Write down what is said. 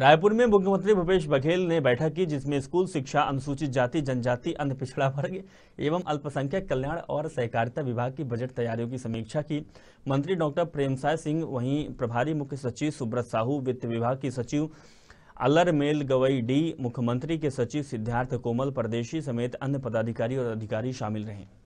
रायपुर में मुख्यमंत्री भूपेश बघेल ने बैठक की जिसमें स्कूल शिक्षा अनुसूचित जाति जनजाति अन्य पिछड़ा वर्ग एवं अल्पसंख्यक कल्याण और सहकारिता विभाग की बजट तैयारियों की समीक्षा की मंत्री डॉक्टर प्रेमसाय सिंह वहीं प्रभारी मुख्य सचिव सुब्रत साहू वित्त विभाग की सचिव अलर मेल गवई डी मुख्यमंत्री के सचिव सिद्धार्थ कोमल परदेशी समेत अन्य पदाधिकारी और अधिकारी शामिल रहे